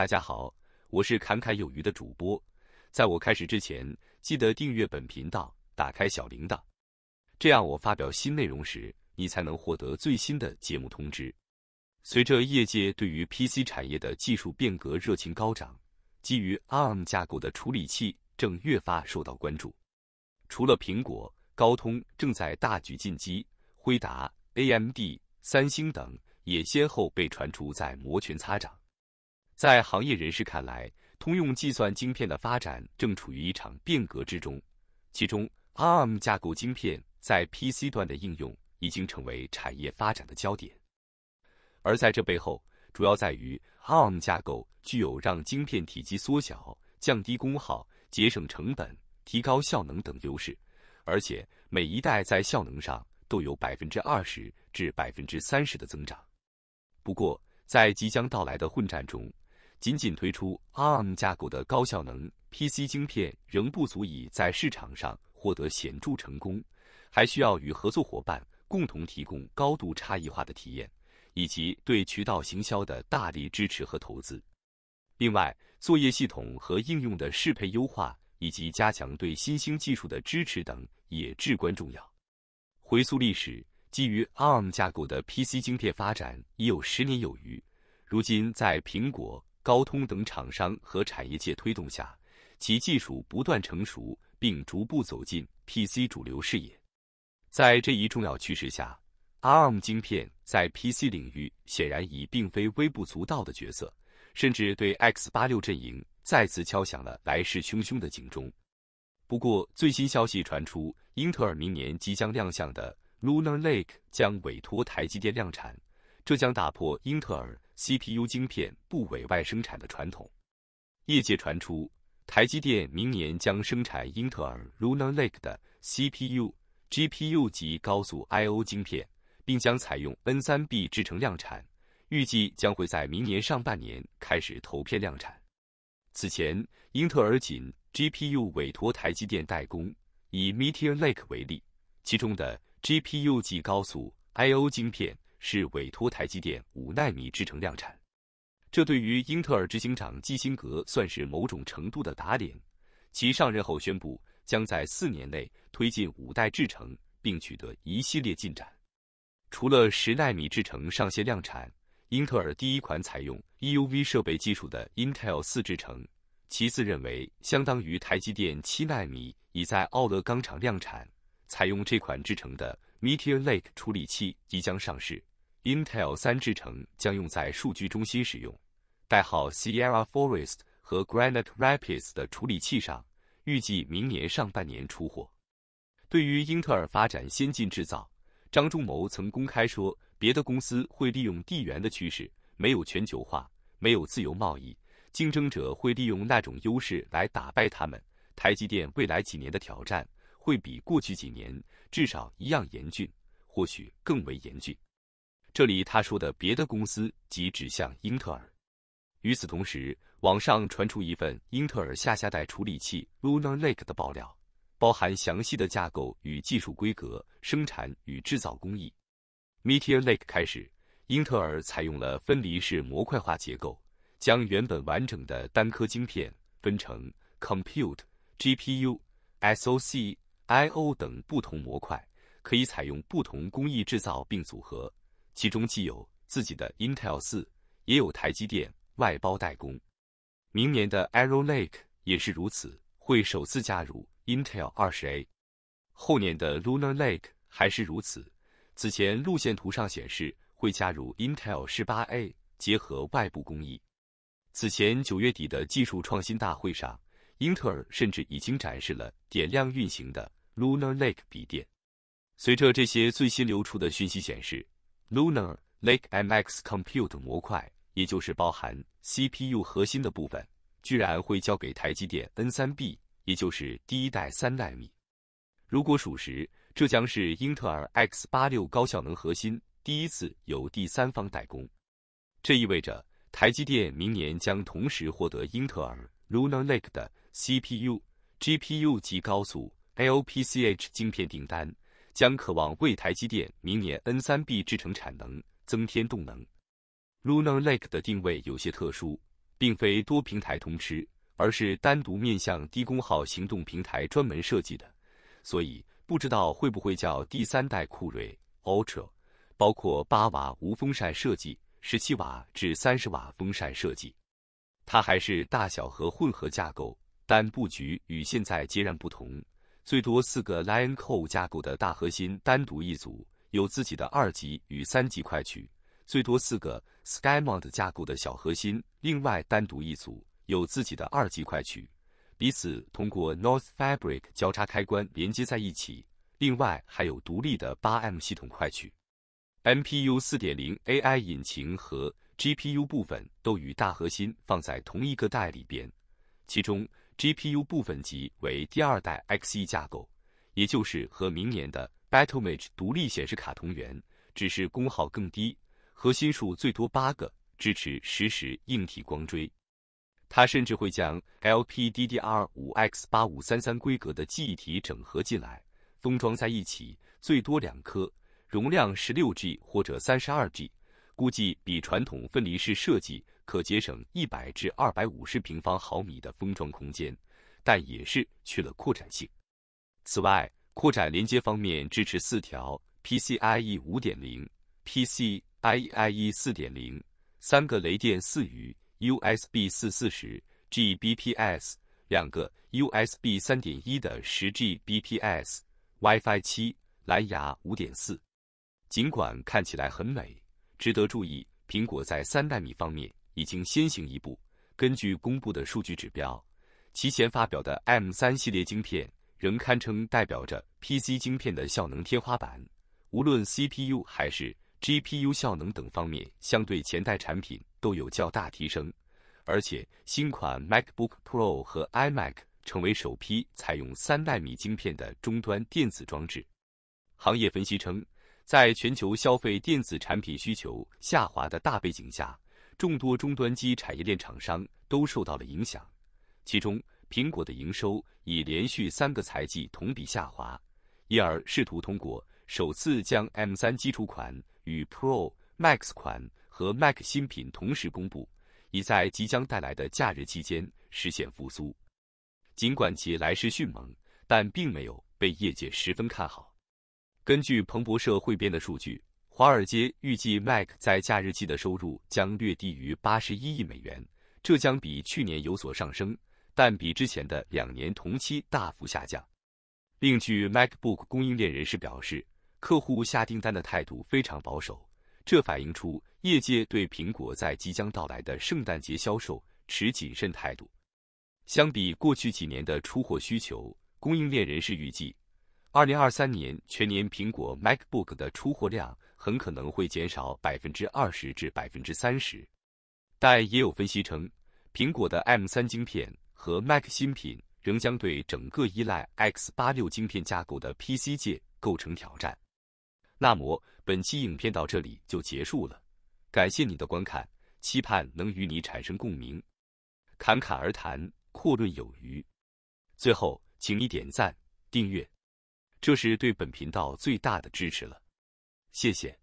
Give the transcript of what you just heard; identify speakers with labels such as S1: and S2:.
S1: 大家好，我是侃侃有余的主播。在我开始之前，记得订阅本频道，打开小铃铛，这样我发表新内容时，你才能获得最新的节目通知。随着业界对于 PC 产业的技术变革热情高涨，基于 ARM 架构的处理器正越发受到关注。除了苹果，高通正在大举进击，辉达、AMD、三星等也先后被传出在摩拳擦掌。在行业人士看来，通用计算晶片的发展正处于一场变革之中，其中 ARM 架构晶片在 PC 端的应用已经成为产业发展的焦点。而在这背后，主要在于 ARM 架构具有让晶片体积缩小、降低功耗、节省成本、提高效能等优势，而且每一代在效能上都有百分之二十至百分之三十的增长。不过，在即将到来的混战中，仅仅推出 ARM 架构的高效能 PC 芯片，仍不足以在市场上获得显著成功，还需要与合作伙伴共同提供高度差异化的体验，以及对渠道行销的大力支持和投资。另外，作业系统和应用的适配优化，以及加强对新兴技术的支持等，也至关重要。回溯历史，基于 ARM 架构的 PC 芯片发展已有十年有余，如今在苹果。高通等厂商和产业界推动下，其技术不断成熟，并逐步走进 PC 主流视野。在这一重要趋势下，ARM 晶片在 PC 领域显然已并非微不足道的角色，甚至对 X 八六阵营再次敲响了来势汹汹的警钟。不过，最新消息传出，英特尔明年即将亮相的 Lunar Lake 将委托台积电量产，这将打破英特尔。CPU 晶片不委外生产的传统，业界传出台积电明年将生产英特尔 Lunar Lake 的 CPU、GPU 级高速 I/O 晶片，并将采用 N3B 制程量产，预计将会在明年上半年开始投片量产。此前，英特尔仅 GPU 委托台积电代工，以 Meteor Lake 为例，其中的 GPU 级高速 I/O 晶片。是委托台积电五纳米制程量产，这对于英特尔执行长基辛格算是某种程度的打脸。其上任后宣布，将在四年内推进五代制程，并取得一系列进展。除了十纳米制程上线量产，英特尔第一款采用 EUV 设备技术的 Intel 四制程，其自认为相当于台积电七纳米已在奥勒钢厂量产，采用这款制程的 Meteor Lake 处理器即将上市。Intel 三制程将用在数据中心使用，代号 Sierra Forest 和 Granite Rapids 的处理器上，预计明年上半年出货。对于英特尔发展先进制造，张忠谋曾公开说：“别的公司会利用地缘的趋势，没有全球化，没有自由贸易，竞争者会利用那种优势来打败他们。台积电未来几年的挑战会比过去几年至少一样严峻，或许更为严峻。”这里他说的别的公司即指向英特尔。与此同时，网上传出一份英特尔下下代处理器 Lunar Lake 的爆料，包含详细的架构与技术规格、生产与制造工艺。Meteor Lake 开始，英特尔采用了分离式模块化结构，将原本完整的单颗晶片分成 Compute、GPU、SOC、I/O 等不同模块，可以采用不同工艺制造并组合。其中既有自己的 Intel 四，也有台积电外包代工。明年的 Arrow Lake 也是如此，会首次加入 Intel 二十 A。后年的 Lunar Lake 还是如此，此前路线图上显示会加入 Intel 十八 A 结合外部工艺。此前九月底的技术创新大会上，英特尔甚至已经展示了点亮运行的 Lunar Lake 笔电。随着这些最新流出的讯息显示。Lunar Lake MX Compute 模块，也就是包含 CPU 核心的部分，居然会交给台积电 N3B，也就是第一代三纳米。如果属实，这将是英特尔 X86 高效能核心第一次由第三方代工。这意味着台积电明年将同时获得英特尔 Lunar Lake 的 CPU、GPU 及高速 LPCH 晶片订单。将渴望为台积电明年 N3B 制程产能增添动能。Lunar Lake 的定位有些特殊，并非多平台通吃，而是单独面向低功耗行动平台专门设计的。所以不知道会不会叫第三代酷睿 Ultra，包括八瓦无风扇设计、十七瓦至三十瓦风扇设计。它还是大小和混合架构，但布局与现在截然不同。最多四个 Lion Cove 架构的大核心单独一组，有自己的二级与三级快取；最多四个 Sky m o t 架构的小核心另外单独一组，有自己的二级快取，彼此通过 North Fabric 交叉开关连接在一起。另外还有独立的八 M 系统快取，MPU 4.0 AI 引擎和 GPU 部分都与大核心放在同一个袋里边，其中。GPU 部分级为第二代 Xe 架构，也就是和明年的 BattleMage 独立显示卡同源，只是功耗更低，核心数最多八个，支持实时硬体光追。它甚至会将 LPDDR5X8533 规格的记忆体整合进来，封装在一起，最多两颗，容量 16G 或者 32G，估计比传统分离式设计。可节省一百至二百五十平方毫米的封装空间，但也是去了扩展性。此外，扩展连接方面支持四条 PCIe 五点零、PCIe i 四点零、三个雷电四与 USB 四四十 Gbps、两个 USB 三点一的十 Gbps、WiFi 七、蓝牙五点四。尽管看起来很美，值得注意，苹果在三纳米方面。已经先行一步。根据公布的数据指标，其前发表的 M3 系列晶片仍堪称代表着 PC 晶片的效能天花板，无论 CPU 还是 GPU 效能等方面，相对前代产品都有较大提升。而且，新款 MacBook Pro 和 iMac 成为首批采用三纳米晶片的终端电子装置。行业分析称，在全球消费电子产品需求下滑的大背景下。众多终端机产业链厂商都受到了影响，其中苹果的营收已连续三个财季同比下滑，因而试图通过首次将 M3 基础款与 Pro Max 款和 Mac 新品同时公布，以在即将带来的假日期间实现复苏。尽管其来势迅猛，但并没有被业界十分看好。根据彭博社汇编的数据。华尔街预计 Mac 在假日季的收入将略低于八十一亿美元，这将比去年有所上升，但比之前的两年同期大幅下降。另据 MacBook 供应链人士表示，客户下订单的态度非常保守，这反映出业界对苹果在即将到来的圣诞节销售持谨慎态度。相比过去几年的出货需求，供应链人士预计，二零二三年全年苹果 MacBook 的出货量。很可能会减少百分之二十至百分之三十，但也有分析称，苹果的 M3 芯片和 Mac 新品仍将对整个依赖 X86 芯片架构的 PC 界构成挑战。那么本期影片到这里就结束了，感谢你的观看，期盼能与你产生共鸣。侃侃而谈，阔论有余。最后，请你点赞、订阅，这是对本频道最大的支持了。谢谢。